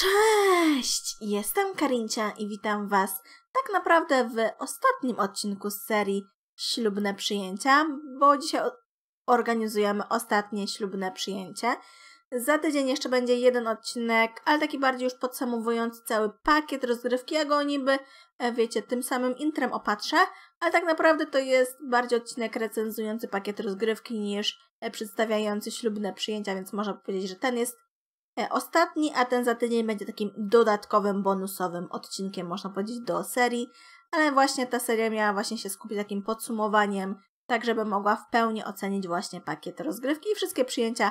Cześć! Jestem Karincia i witam Was tak naprawdę w ostatnim odcinku z serii Ślubne Przyjęcia, bo dzisiaj organizujemy ostatnie ślubne przyjęcie. Za tydzień jeszcze będzie jeden odcinek, ale taki bardziej już podsumowujący cały pakiet rozgrywki. Ja go niby, e, wiecie, tym samym intrem opatrzę, ale tak naprawdę to jest bardziej odcinek recenzujący pakiet rozgrywki niż e, przedstawiający ślubne przyjęcia, więc można powiedzieć, że ten jest E, ostatni, a ten za tydzień będzie takim dodatkowym, bonusowym odcinkiem, można powiedzieć, do serii. Ale właśnie ta seria miała właśnie się skupić takim podsumowaniem, tak żeby mogła w pełni ocenić właśnie pakiet rozgrywki i wszystkie przyjęcia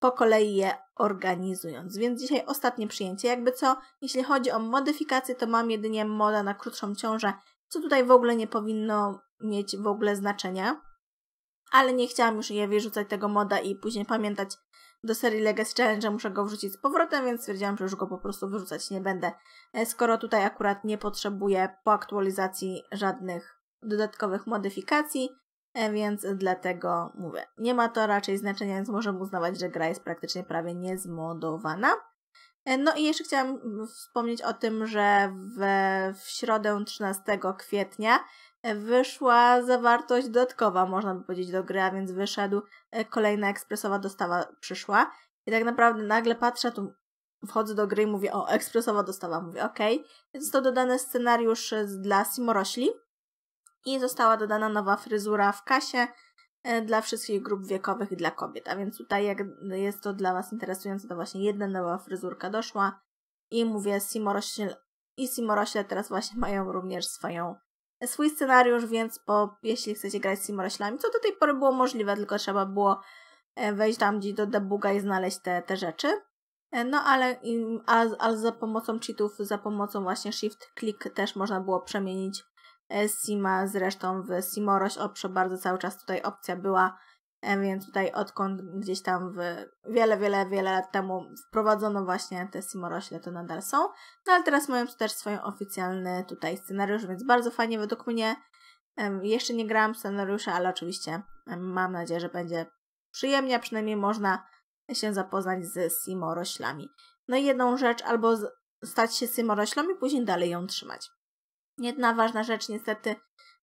po kolei je organizując. Więc dzisiaj ostatnie przyjęcie. Jakby co, jeśli chodzi o modyfikacje, to mam jedynie moda na krótszą ciążę, co tutaj w ogóle nie powinno mieć w ogóle znaczenia. Ale nie chciałam już je wyrzucać tego moda i później pamiętać, do serii Legacy Challenge muszę go wrzucić z powrotem, więc stwierdziłam, że już go po prostu wyrzucać nie będę. E, skoro tutaj akurat nie potrzebuję po aktualizacji żadnych dodatkowych modyfikacji, e, więc dlatego mówię, nie ma to raczej znaczenia, więc możemy uznawać, że gra jest praktycznie prawie niezmodowana. E, no i jeszcze chciałam wspomnieć o tym, że w, w środę 13 kwietnia E, wyszła zawartość dodatkowa, można by powiedzieć, do gry, a więc wyszedł e, kolejna ekspresowa dostawa przyszła. I tak naprawdę nagle patrzę, tu wchodzę do gry i mówię, o, ekspresowa dostawa. Mówię, okej. Okay. Został dodany scenariusz e, dla Simorośli i została dodana nowa fryzura w kasie dla wszystkich grup wiekowych i dla kobiet. A więc tutaj, jak jest to dla Was interesujące, to właśnie jedna nowa fryzurka doszła i mówię, Simorośl i Simorośle teraz właśnie mają również swoją swój scenariusz, więc po, jeśli chcecie grać z Simoroślami, co do tej pory było możliwe, tylko trzeba było e, wejść tam gdzieś do debuga i znaleźć te, te rzeczy. E, no ale, a, a za pomocą cheatów, za pomocą właśnie shift click też można było przemienić e, Sima zresztą w Simoroś. O, bardzo, cały czas tutaj opcja była E, więc tutaj odkąd gdzieś tam w wiele, wiele, wiele lat temu wprowadzono właśnie te simorośle, to nadal są. No ale teraz mają też swój oficjalny tutaj scenariusz, więc bardzo fajnie według mnie. Jeszcze nie grałam scenariusza, ale oczywiście mam nadzieję, że będzie przyjemnie, a przynajmniej można się zapoznać z simoroślami. No i jedną rzecz, albo stać się simoroślą i później dalej ją trzymać. Jedna ważna rzecz niestety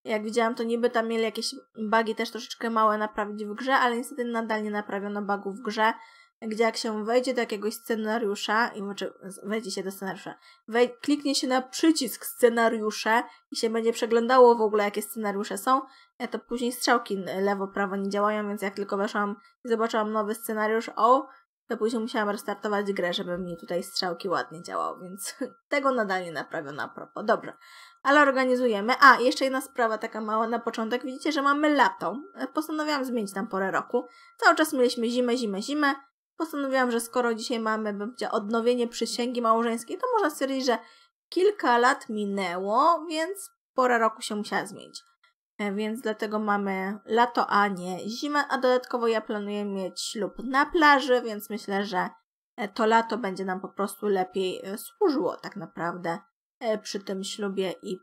jak widziałam, to niby tam mieli jakieś bugi też troszeczkę małe naprawić w grze, ale niestety nadal nie naprawiono bugów w grze, gdzie jak się wejdzie do jakiegoś scenariusza, i znaczy wejdzie się do scenariusza, wej- kliknie się na przycisk scenariusze i się będzie przeglądało w ogóle, jakie scenariusze są, ja e, to później strzałki lewo-prawo nie działają, więc jak tylko weszłam i zobaczyłam nowy scenariusz, o, to później musiałam restartować grę, żeby mi tutaj strzałki ładnie działały, więc tego nadal nie naprawiono a propos. Dobrze ale organizujemy. A, jeszcze jedna sprawa taka mała na początek. Widzicie, że mamy lato. E, postanowiłam zmienić tam porę roku. Cały czas mieliśmy zimę, zimę, zimę. Postanowiłam, że skoro dzisiaj mamy bym powiedział, odnowienie przysięgi małżeńskiej, to można stwierdzić, że kilka lat minęło, więc pora roku się musiała zmienić. E, więc dlatego mamy lato, a nie zimę, a dodatkowo ja planuję mieć ślub na plaży, więc myślę, że e, to lato będzie nam po prostu lepiej służyło tak naprawdę E, przy tym ślubie i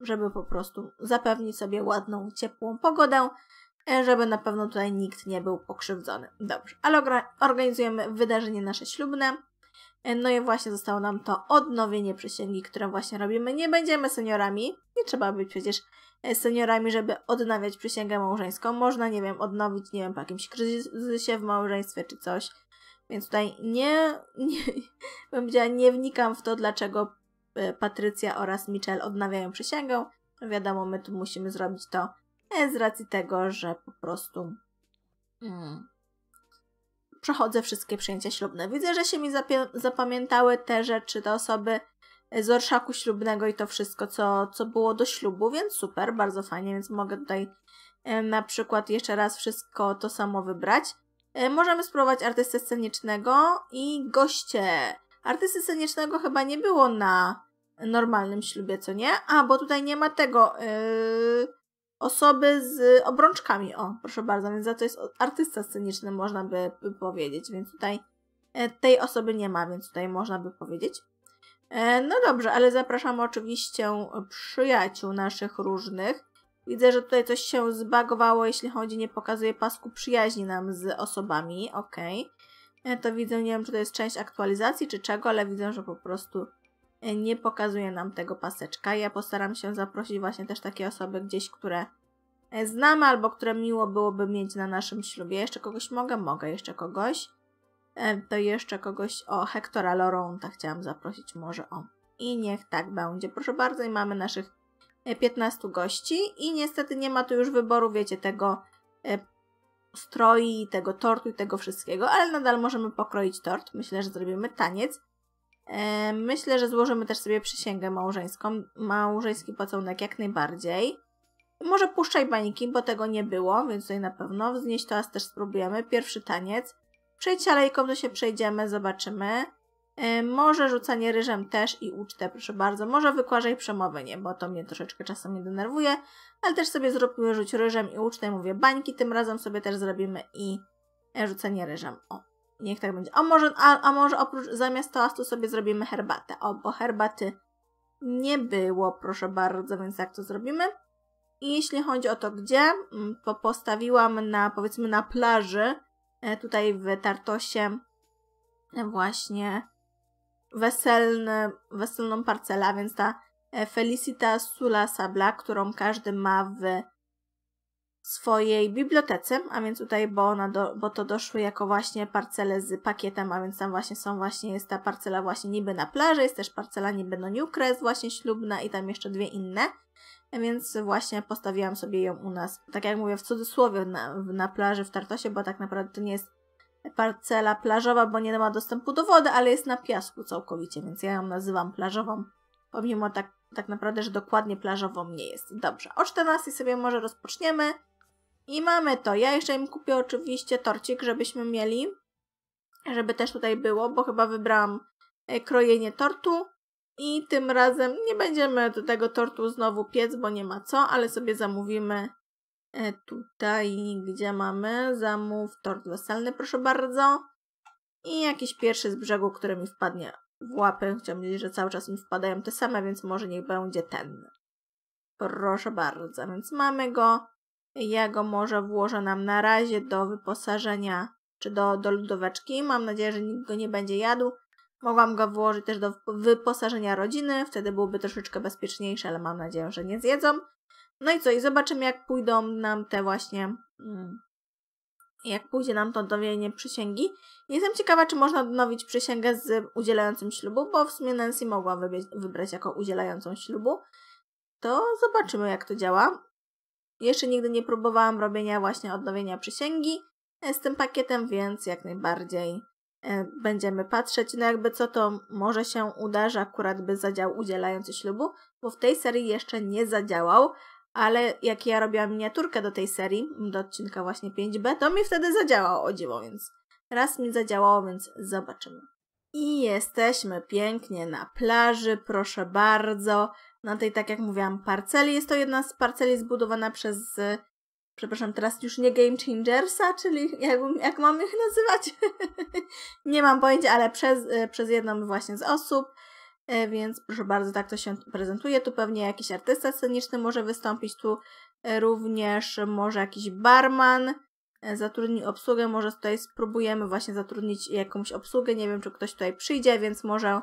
żeby po prostu zapewnić sobie ładną, ciepłą pogodę, e, żeby na pewno tutaj nikt nie był pokrzywdzony. Dobrze, ale organizujemy wydarzenie nasze ślubne. E, no i właśnie zostało nam to odnowienie przysięgi, które właśnie robimy. Nie będziemy seniorami, nie trzeba być przecież seniorami, żeby odnawiać przysięgę małżeńską. Można, nie wiem, odnowić, nie wiem, po jakimś kryzysie w małżeństwie czy coś. Więc tutaj nie, nie, bym powiedziała, nie wnikam w to, dlaczego Y, Patrycja oraz Michelle odnawiają przysięgę. Wiadomo, my tu musimy zrobić to e, z racji tego, że po prostu mm, przechodzę wszystkie przyjęcia ślubne. Widzę, że się mi zapamiętały te rzeczy, te osoby e, z orszaku ślubnego i to wszystko, co, co było do ślubu, więc super, bardzo fajnie, więc mogę tutaj e, na przykład jeszcze raz wszystko to samo wybrać. Możemy spróbować artystę scenicznego i goście. Artysty scenicznego chyba nie było na normalnym ślubie, co nie? A, bo tutaj nie ma tego yy, osoby z obrączkami. O, proszę bardzo, więc za to jest artysta sceniczny, można by, powiedzieć, więc tutaj e, tej osoby nie ma, więc tutaj można by powiedzieć. E, no dobrze, ale zapraszamy oczywiście przyjaciół naszych różnych. Widzę, że tutaj coś się zbagowało, jeśli chodzi, nie pokazuje pasku przyjaźni nam z osobami, ok. E, to widzę, nie wiem, czy to jest część aktualizacji, czy czego, ale widzę, że po prostu nie pokazuje nam tego paseczka. Ja postaram się zaprosić właśnie też takie osoby gdzieś, które e, znamy albo które miło byłoby mieć na naszym ślubie. Jeszcze kogoś mogę? Mogę jeszcze kogoś. E, to jeszcze kogoś o Hektora Loronta chciałam zaprosić może o. I niech tak będzie. Proszę bardzo i mamy naszych 15 e, gości i niestety nie ma tu już wyboru, wiecie, tego stroi, tego tortu i tego wszystkiego, ale nadal możemy pokroić tort. Myślę, że zrobimy taniec. E, myślę, że złożymy też sobie przysięgę małżeńską, małżeński pocałunek jak najbardziej. Może puszczaj bańki, bo tego nie było, więc tutaj na pewno. Wznieść toast też spróbujemy. Pierwszy taniec. Przejdź alejką, to się przejdziemy, zobaczymy. E, może rzucanie ryżem też i ucztę, proszę bardzo. Może wykłażaj przemowy, nie, bo to mnie troszeczkę czasem nie denerwuje. Ale też sobie zróbmy rzuć ryżem i ucztę. Mówię bańki, tym razem sobie też zrobimy i rzucenie ryżem. O, Niech tak będzie. A może, a, a może oprócz, zamiast toastu sobie zrobimy herbatę. O, bo herbaty nie było, proszę bardzo, więc jak to zrobimy. I jeśli chodzi o to, gdzie, to mm, postawiłam na, powiedzmy, na plaży, e, tutaj w Tartosie, e, właśnie weselny, weselną parcelę, więc ta e, Felicita Sula Sabla, którą każdy ma w swojej bibliotece, a więc tutaj, bo, ona do, bo to doszły jako właśnie parcele z pakietem, a więc tam właśnie są właśnie, jest ta parcela właśnie niby na plaży, jest też parcela niby no Newcrest właśnie ślubna i tam jeszcze dwie inne, więc właśnie postawiłam sobie ją u nas, tak jak mówię, w cudzysłowie na, na plaży w Tartosie, bo tak naprawdę to nie jest parcela plażowa, bo nie ma dostępu do wody, ale jest na piasku całkowicie, więc ja ją nazywam plażową, pomimo tak, tak naprawdę, że dokładnie plażową nie jest. Dobrze, o 14 sobie może rozpoczniemy. I mamy to. Ja jeszcze im kupię oczywiście torcik, żebyśmy mieli, żeby też tutaj było, bo chyba wybrałam e, krojenie tortu. I tym razem nie będziemy do tego tortu znowu piec, bo nie ma co, ale sobie zamówimy e, tutaj, gdzie mamy, zamów tort weselny, proszę bardzo. I jakiś pierwszy z brzegu, który mi wpadnie w łapy. Chciałam powiedzieć, że cały czas mi wpadają te same, więc może niech będzie ten. Proszę bardzo, więc mamy go. Ja go może włożę nam na razie do wyposażenia czy do, do lodóweczki. Mam nadzieję, że nikt go nie będzie jadł. Mogłam go włożyć też do wyposażenia rodziny, wtedy byłoby troszeczkę bezpieczniejsze, ale mam nadzieję, że nie zjedzą. No i co, i zobaczymy jak pójdą nam te właśnie, mm, jak pójdzie nam to dowienie przysięgi. Jestem ciekawa, czy można odnowić przysięgę z udzielającym ślubu, bo w sumie Nancy mogła wybrać, wybrać jako udzielającą ślubu. To zobaczymy jak to działa. Jeszcze nigdy nie próbowałam robienia właśnie odnowienia przysięgi z tym pakietem, więc jak najbardziej e, będziemy patrzeć. No jakby co to może się uda, że akurat by zadział udzielający ślubu, bo w tej serii jeszcze nie zadziałał, ale jak ja robiłam miniaturkę do tej serii, do odcinka właśnie 5b, to mi wtedy zadziałało, o dziwo, więc raz mi zadziałało, więc zobaczymy. I jesteśmy pięknie na plaży, proszę bardzo na no tej, tak jak mówiłam, parceli. Jest to jedna z parceli zbudowana przez, e, przepraszam, teraz już nie Game Changersa, czyli jak, jak mam ich nazywać? nie mam pojęcia, ale przez, e, przez jedną właśnie z osób. E, więc proszę bardzo, tak to się prezentuje. Tu pewnie jakiś artysta sceniczny może wystąpić, tu również może jakiś barman zatrudni obsługę. Może tutaj spróbujemy właśnie zatrudnić jakąś obsługę. Nie wiem, czy ktoś tutaj przyjdzie, więc może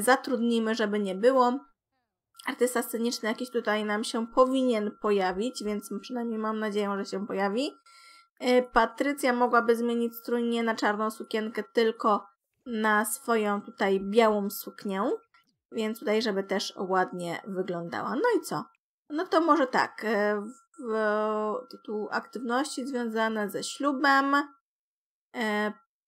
zatrudnimy, żeby nie było artysta sceniczny jakiś tutaj nam się powinien pojawić, więc przynajmniej mam nadzieję, że się pojawi. E, Patrycja mogłaby zmienić strój nie na czarną sukienkę, tylko na swoją tutaj białą suknię, więc tutaj, żeby też ładnie wyglądała. No i co? No to może tak, e, w, e, tytuł aktywności związane ze ślubem,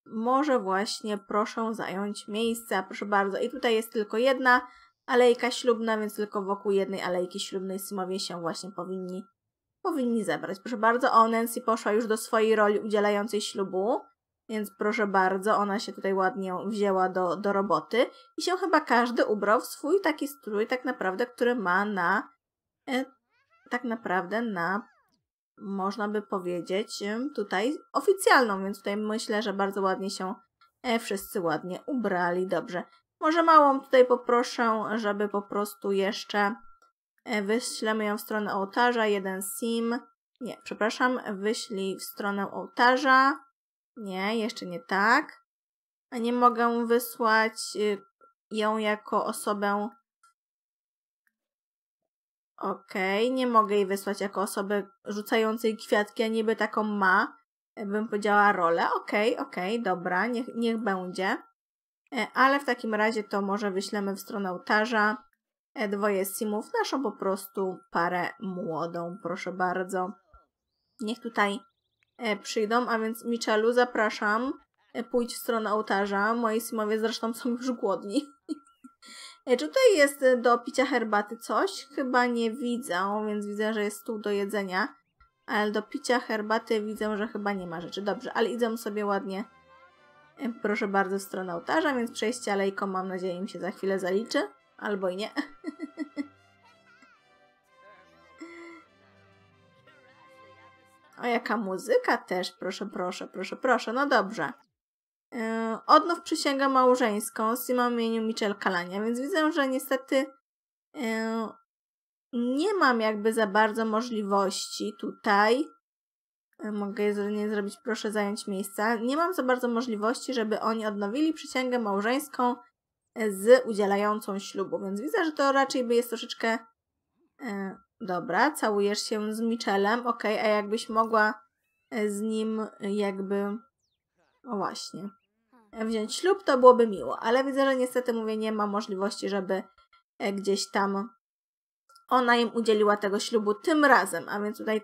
może właśnie proszę zająć miejsca, proszę bardzo. I tutaj jest tylko jedna, alejka ślubna, więc tylko wokół jednej alejki ślubnej Simowie się właśnie powinni, powinni zebrać. Proszę bardzo, o Nancy poszła już do swojej roli udzielającej ślubu, więc proszę bardzo, ona się tutaj ładnie wzięła do, do roboty i się chyba każdy ubrał w swój taki strój tak naprawdę, który ma na, e, tak naprawdę na, można by powiedzieć, tutaj oficjalną, więc tutaj myślę, że bardzo ładnie się e, wszyscy ładnie ubrali, dobrze. Może małą tutaj poproszę, żeby po prostu jeszcze e, wyślemy ją w stronę ołtarza, jeden sim. Nie, przepraszam, wyślij w stronę ołtarza. Nie, jeszcze nie tak. A nie mogę wysłać y, ją jako osobę. Okej, okay, nie mogę jej wysłać jako osobę rzucającej kwiatki, a niby taką ma, e, bym powiedziała rolę. Okej, okay, okej, okay, dobra, niech, niech będzie. E, ale w takim razie to może wyślemy w stronę ołtarza e, dwoje simów, naszą po prostu parę młodą, proszę bardzo. Niech tutaj e, przyjdą, a więc Michalu zapraszam, pójdź w stronę ołtarza, moi simowie zresztą są już głodni. Czy tutaj jest do picia herbaty coś? Chyba nie widzę, więc widzę, że jest stół do jedzenia, ale do picia herbaty widzę, że chyba nie ma rzeczy. Dobrze, ale idą sobie ładnie proszę bardzo, stronę ołtarza, więc przejście alejką mam nadzieję im się za chwilę zaliczy. Albo i nie. o, jaka muzyka też, proszę, proszę, proszę, proszę, no dobrze. Yy, odnów przysięgę małżeńską z imieniu Michel Kalania, więc widzę, że niestety yy, nie mam jakby za bardzo możliwości tutaj E, mogę jedynie zrobić, proszę zająć miejsca. Nie mam za bardzo możliwości, żeby oni odnowili przysięgę małżeńską e, z udzielającą ślubu, więc widzę, że to raczej by jest troszeczkę... E, dobra, całujesz się z Michelem, ok, a jakbyś mogła z nim jakby... O właśnie. Wziąć ślub to byłoby miło, ale widzę, że niestety mówię, nie ma możliwości, żeby gdzieś tam ona im udzieliła tego ślubu tym razem, a więc tutaj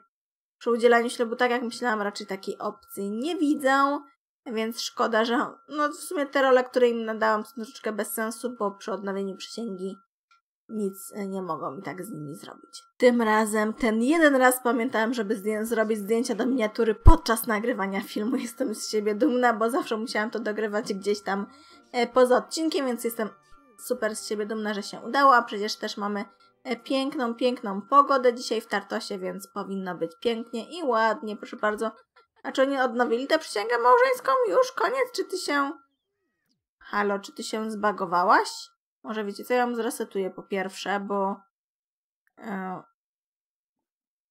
przy udzielaniu ślubu, tak jak myślałam, raczej takiej opcji nie widzę, więc szkoda, że no w sumie te role, które im nadałam są troszeczkę bez sensu, bo przy odnowieniu przysięgi nic nie mogą mi tak z nimi zrobić. Tym razem, ten jeden raz pamiętałam, żeby zdję zrobić zdjęcia do miniatury podczas nagrywania filmu. Jestem z siebie dumna, bo zawsze musiałam to dogrywać gdzieś tam e, poza odcinkiem, więc jestem super z siebie dumna, że się udało, a przecież też mamy E, piękną, piękną pogodę dzisiaj w Tartosie, więc powinno być pięknie i ładnie, proszę bardzo. A czy oni odnowili tę przysięgę małżeńską? Już koniec, czy ty się... Halo, czy ty się zbagowałaś? Może wiecie co, ja ją zresetuję po pierwsze, bo... E,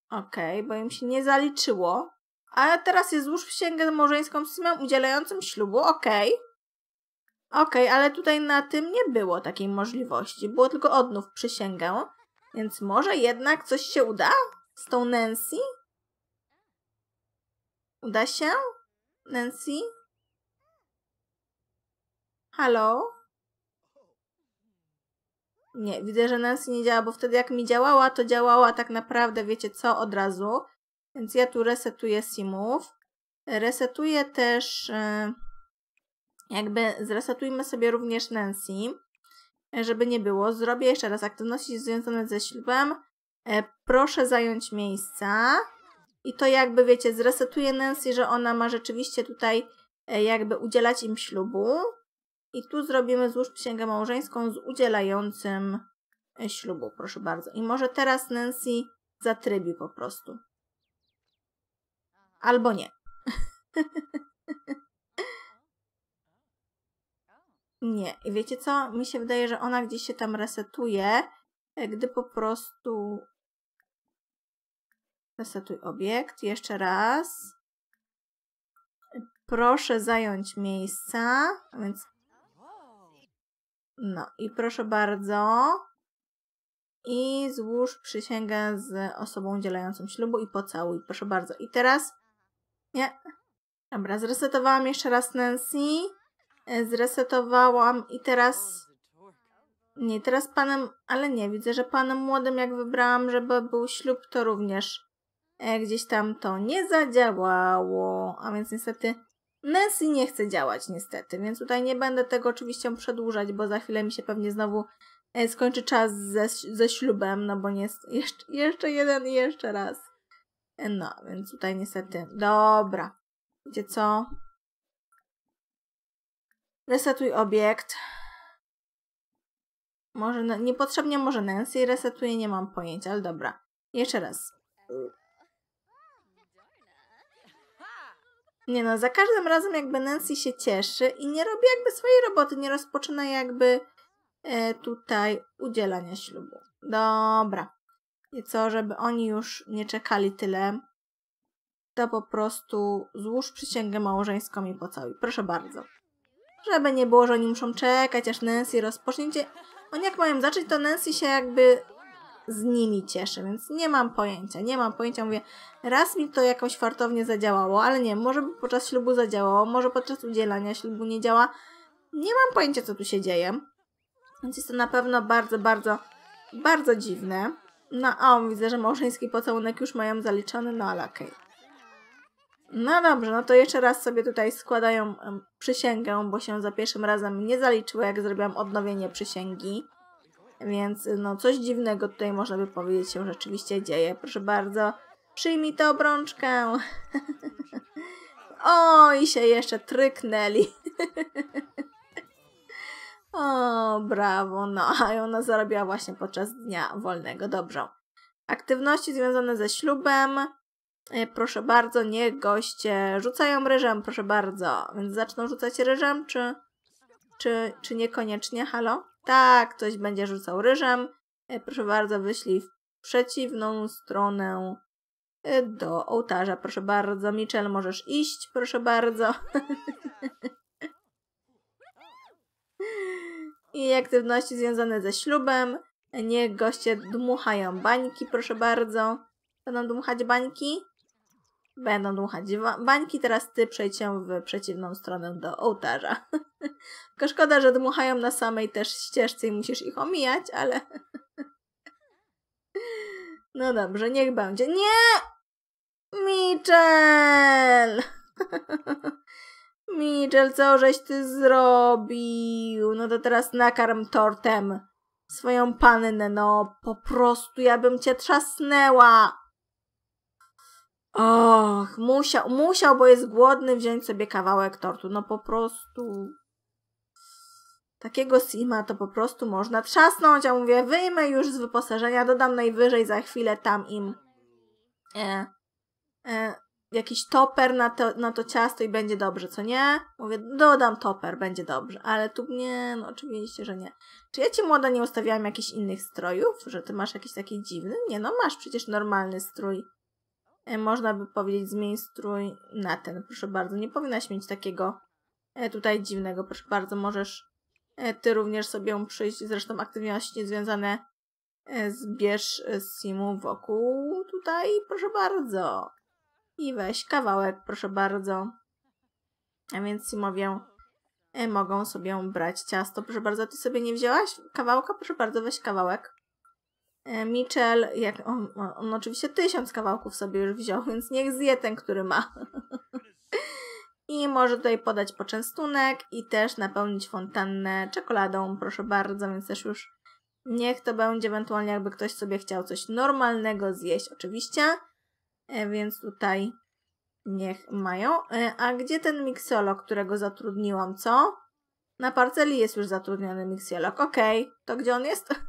okej, okay, bo im się nie zaliczyło. A teraz jest złóż przysięgę małżeńską z Simem udzielającym ślubu, okej. Okay. Okej, okay, ale tutaj na tym nie było takiej możliwości. Było tylko odnów przysięgę. Więc może jednak coś się uda z tą Nancy? Uda się? Nancy? Halo? Nie, widzę, że Nancy nie działa, bo wtedy jak mi działała, to działała tak naprawdę, wiecie co, od razu. Więc ja tu resetuję simów. Resetuję też... E, jakby zresetujmy sobie również Nancy żeby nie było. Zrobię jeszcze raz aktywności związane ze ślubem. E, proszę zająć miejsca. I to jakby, wiecie, zresetuje Nancy, że ona ma rzeczywiście tutaj e, jakby udzielać im ślubu. I tu zrobimy złóż księgę małżeńską z udzielającym e, ślubu, proszę bardzo. I może teraz Nancy zatrybi po prostu. Albo nie. Nie. I wiecie co? Mi się wydaje, że ona gdzieś się tam resetuje, e, gdy po prostu resetuj obiekt. Jeszcze raz. Proszę zająć miejsca. Więc no i proszę bardzo. I złóż przysięgę z osobą udzielającą ślubu i pocałuj. Proszę bardzo. I teraz... Nie. Dobra, zresetowałam jeszcze raz Nancy. E, zresetowałam i teraz... Nie, teraz panem... Ale nie, widzę, że panem młodym jak wybrałam, żeby był ślub, to również e, gdzieś tam to nie zadziałało. A więc niestety Nancy nie chce działać niestety, więc tutaj nie będę tego oczywiście przedłużać, bo za chwilę mi się pewnie znowu e, skończy czas ze, ze ślubem, no bo nie, jeszcze, jeszcze jeden i jeszcze raz. E, no, więc tutaj niestety. Dobra. Wiecie co? Resetuj obiekt. Może na, niepotrzebnie może Nancy resetuje, nie mam pojęcia, ale dobra. Jeszcze raz. Nie no, za każdym razem jakby Nancy się cieszy i nie robi jakby swojej roboty, nie rozpoczyna jakby e, tutaj udzielania ślubu. Dobra. I co, żeby oni już nie czekali tyle, to po prostu złóż przysięgę małżeńską i pocałuj. Proszę bardzo. Żeby nie było, że oni muszą czekać, aż Nancy rozpocznie. Oni jak mają zacząć, to Nancy się jakby z nimi cieszy, więc nie mam pojęcia. Nie mam pojęcia, mówię, raz mi to jakoś fartownie zadziałało, ale nie, może by podczas ślubu zadziałało, może podczas udzielania ślubu nie działa. Nie mam pojęcia, co tu się dzieje. Więc jest to na pewno bardzo, bardzo, bardzo dziwne. No, a widzę, że małżeński pocałunek już mają zaliczony, no ale okej. Okay. No dobrze, no to jeszcze raz sobie tutaj składają przysięgę, bo się za pierwszym razem nie zaliczyło, jak zrobiłam odnowienie przysięgi. Więc no coś dziwnego tutaj można by powiedzieć się rzeczywiście dzieje. Proszę bardzo, przyjmij tę obrączkę. o, i się jeszcze tryknęli. o, brawo, no a ona zarobiła właśnie podczas dnia wolnego, dobrze. Aktywności związane ze ślubem. E, proszę bardzo, niech goście rzucają ryżem, proszę bardzo. Więc zaczną rzucać ryżem, czy, czy, czy niekoniecznie? Halo? Tak, ktoś będzie rzucał ryżem. E, proszę bardzo, wyślij w przeciwną stronę e, do ołtarza. Proszę bardzo, Michel, możesz iść, proszę bardzo. I aktywności związane ze ślubem. Niech goście dmuchają bańki, proszę bardzo. Będą dmuchać bańki? będą dmuchać bańki, teraz ty przejdź się w przeciwną stronę do ołtarza. Tylko szkoda, że dmuchają na samej też ścieżce i musisz ich omijać, ale... No dobrze, niech będzie. Nie! Mitchell! Mitchell, co żeś ty zrobił? No to teraz nakarm tortem swoją pannę, no po prostu ja bym cię trzasnęła. Och, musiał, musiał, bo jest głodny wziąć sobie kawałek tortu. No po prostu. Takiego sima to po prostu można trzasnąć, a mówię, wyjmę już z wyposażenia, dodam najwyżej za chwilę tam im e, e, jakiś toper na to, na to ciasto i będzie dobrze, co nie? Mówię, dodam toper, będzie dobrze, ale tu nie, no oczywiście, że nie. Czy ja ci młoda nie ustawiałam jakichś innych strojów, że ty masz jakiś taki dziwny? Nie, no masz przecież normalny strój. E, można by powiedzieć, zmień strój na ten, proszę bardzo. Nie powinnaś mieć takiego e, tutaj dziwnego, proszę bardzo. Możesz e, ty również sobie przyjść, zresztą aktywności związane zbierz simu wokół tutaj, proszę bardzo. I weź kawałek, proszę bardzo. A więc simowie mogą sobie brać ciasto, proszę bardzo. Ty sobie nie wzięłaś kawałka? Proszę bardzo, weź kawałek. E, Mitchell, jak on, on oczywiście tysiąc kawałków sobie już wziął, więc niech zje ten, który ma. I może tutaj podać poczęstunek i też napełnić fontannę czekoladą, proszę bardzo, więc też już niech to będzie ewentualnie, jakby ktoś sobie chciał coś normalnego zjeść, oczywiście. E, więc tutaj niech mają. E, a gdzie ten miksolog, którego zatrudniłam, co? Na parceli jest już zatrudniony miksolog. Okej, okay. to gdzie on jest?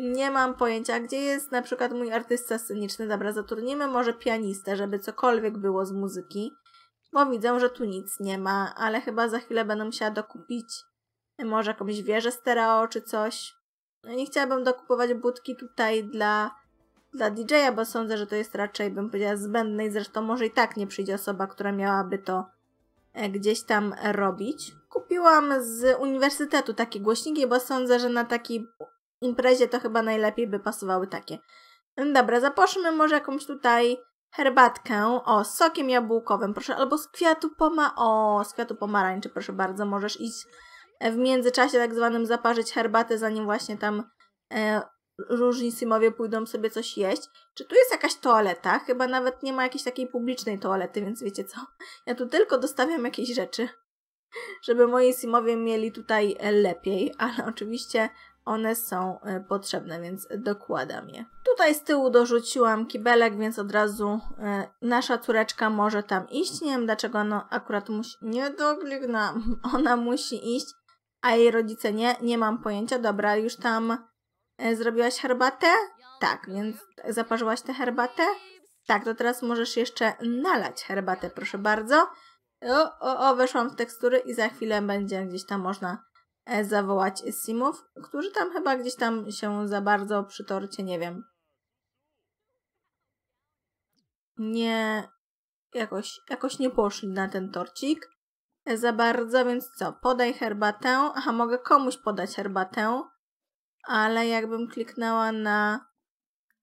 nie mam pojęcia, gdzie jest na przykład mój artysta sceniczny. Dobra, zatrudnimy może pianistę, żeby cokolwiek było z muzyki, bo widzę, że tu nic nie ma, ale chyba za chwilę będę musiała dokupić e, może jakąś wieżę stereo czy coś. Nie no chciałabym dokupować budki tutaj dla, dla DJ-a, bo sądzę, że to jest raczej, bym powiedziała, zbędne i zresztą może i tak nie przyjdzie osoba, która miałaby to e, gdzieś tam robić. Kupiłam z uniwersytetu takie głośniki, bo sądzę, że na taki imprezie to chyba najlepiej by pasowały takie. No dobra, zaproszmy może jakąś tutaj herbatkę, o, z sokiem jabłkowym, proszę, albo z kwiatu poma, o, z kwiatu pomarańczy, proszę bardzo, możesz iść w międzyczasie tak zwanym zaparzyć herbatę, zanim właśnie tam e, różni Simowie pójdą sobie coś jeść. Czy tu jest jakaś toaleta? Chyba nawet nie ma jakiejś takiej publicznej toalety, więc wiecie co? Ja tu tylko dostawiam jakieś rzeczy, żeby moi Simowie mieli tutaj e, lepiej, ale oczywiście one są e, potrzebne, więc dokładam je. Tutaj z tyłu dorzuciłam kibelek, więc od razu e, nasza córeczka może tam iść. Nie wiem dlaczego ona akurat musi... Nie dogliknam, ona musi iść, a jej rodzice nie, nie mam pojęcia. Dobra, już tam e, zrobiłaś herbatę? Tak, więc zaparzyłaś tę herbatę? Tak, to teraz możesz jeszcze nalać herbatę, proszę bardzo. O, o, o, weszłam w tekstury i za chwilę będzie gdzieś tam można E, zawołać Simów, którzy tam chyba gdzieś tam się za bardzo przy torcie, nie wiem. Nie, jakoś, jakoś nie poszli na ten torcik e, za bardzo, więc co? Podaj herbatę. Aha, mogę komuś podać herbatę, ale jakbym kliknęła na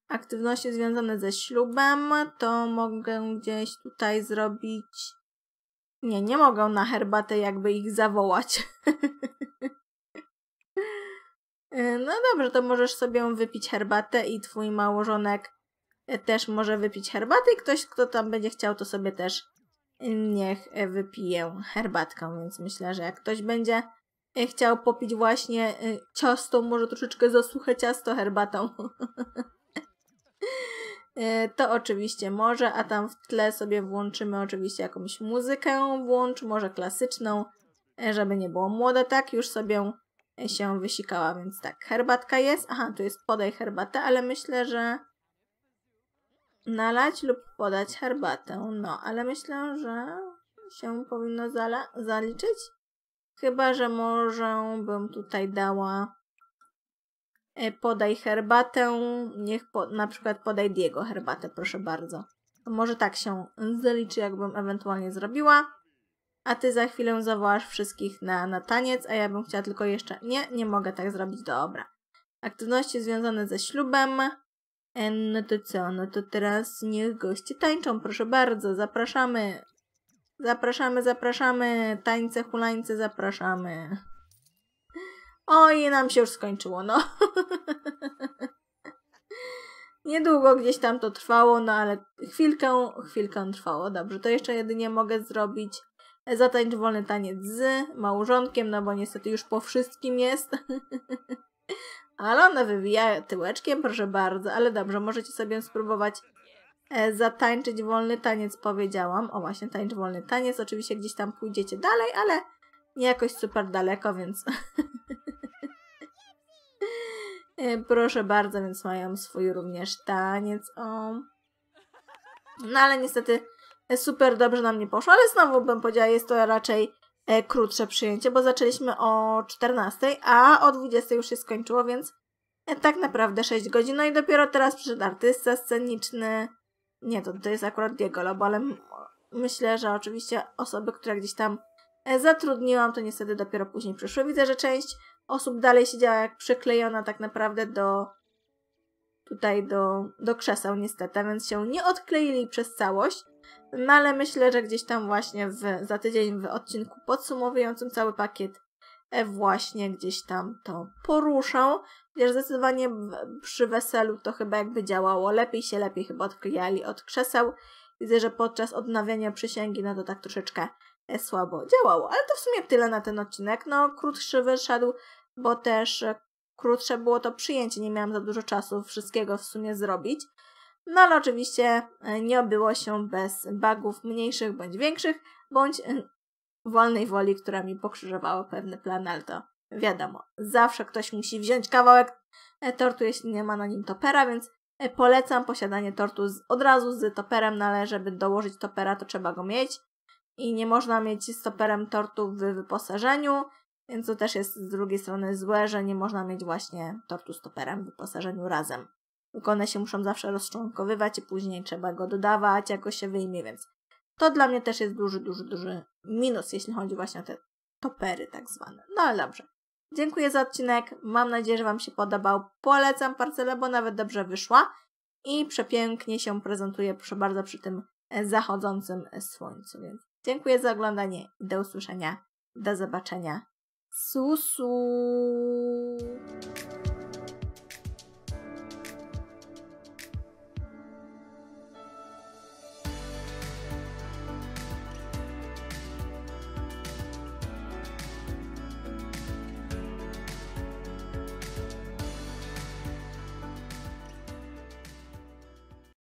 aktywności związane ze ślubem, to mogę gdzieś tutaj zrobić nie, nie mogą na herbatę jakby ich zawołać. E, no dobrze, to możesz sobie wypić herbatę i twój małżonek e, też może wypić herbatę i ktoś, kto tam będzie chciał, to sobie też e, niech wypije herbatką, więc myślę, że jak ktoś będzie chciał popić właśnie ciasto, może troszeczkę zasuche ciasto herbatą. Y, to oczywiście może, a tam w tle sobie włączymy oczywiście jakąś muzykę, włącz może klasyczną, y, żeby nie było młode, tak? Już sobie y, się wysikała, więc tak, herbatka jest. Aha, tu jest podaj herbatę, ale myślę, że nalać lub podać herbatę. No, ale myślę, że się powinno zaliczyć. Chyba, że może bym tutaj dała E, podaj herbatę, niech po, na przykład podaj Diego herbatę, proszę bardzo. To może tak się zaliczy, jakbym ewentualnie zrobiła. A ty za chwilę zawołasz wszystkich na, na taniec, a ja bym chciała tylko jeszcze... Nie, nie mogę tak zrobić, dobra. Aktywności związane ze ślubem. E, no to co, no to teraz niech goście tańczą, proszę bardzo, zapraszamy. Zapraszamy, zapraszamy, tańce, hulańce, zapraszamy. Oj, nam się już skończyło, no. Niedługo gdzieś tam to trwało, no ale chwilkę, chwilkę trwało. Dobrze, to jeszcze jedynie mogę zrobić e, zatańcz wolny taniec z małżonkiem, no bo niestety już po wszystkim jest. ale ona wywija tyłeczkiem, proszę bardzo, ale dobrze, możecie sobie spróbować e, zatańczyć wolny taniec, powiedziałam. O właśnie, tańcz wolny taniec, oczywiście gdzieś tam pójdziecie dalej, ale nie jakoś super daleko, więc E, proszę bardzo, więc mają swój również taniec. O. No ale niestety e, super dobrze nam nie poszło, ale znowu bym powiedziała, jest to raczej e, krótsze przyjęcie, bo zaczęliśmy o 14, a o 20 już się skończyło, więc e, tak naprawdę 6 godzin. No i dopiero teraz przyszedł artysta sceniczny. Nie, to, to jest akurat Diego Lobo, ale myślę, że oczywiście osoby, które gdzieś tam e, zatrudniłam, to niestety dopiero później przyszły. Widzę, że część osób dalej siedziała jak przyklejona tak naprawdę do tutaj do, do krzeseł niestety, więc się nie odkleili przez całość. No ale myślę, że gdzieś tam właśnie w, za tydzień w odcinku podsumowującym cały pakiet e, właśnie gdzieś tam to poruszą, Chociaż zdecydowanie przy weselu to chyba jakby działało lepiej, się lepiej chyba odklejali od krzeseł. Widzę, że podczas odnawiania przysięgi no to tak troszeczkę E, słabo działało. Ale to w sumie tyle na ten odcinek. No, krótszy wyszedł, bo też e, krótsze było to przyjęcie. Nie miałam za dużo czasu wszystkiego w sumie zrobić. No ale oczywiście e, nie obyło się bez bugów mniejszych bądź większych, bądź wolnej woli, która mi pokrzyżowała pewne plany, ale to wiadomo, zawsze ktoś musi wziąć kawałek tortu, jeśli nie ma na nim topera, więc polecam posiadanie tortu z, od razu z toperem, no ale żeby dołożyć topera, to trzeba go mieć i nie można mieć stoperem tortu w wyposażeniu, więc to też jest z drugiej strony złe, że nie można mieć właśnie tortu stoperem w wyposażeniu razem. Tylko one się muszą zawsze rozczłonkowywać i później trzeba go dodawać, jakoś się wyjmie, więc to dla mnie też jest duży, duży, duży minus, jeśli chodzi właśnie o te topery tak zwane. No ale dobrze. Dziękuję za odcinek. Mam nadzieję, że Wam się podobał. Polecam parcelę, bo nawet dobrze wyszła i przepięknie się prezentuje przy bardzo przy tym zachodzącym słońcu, więc Dziękuję za oglądanie i do usłyszenia. Do zobaczenia. Susu!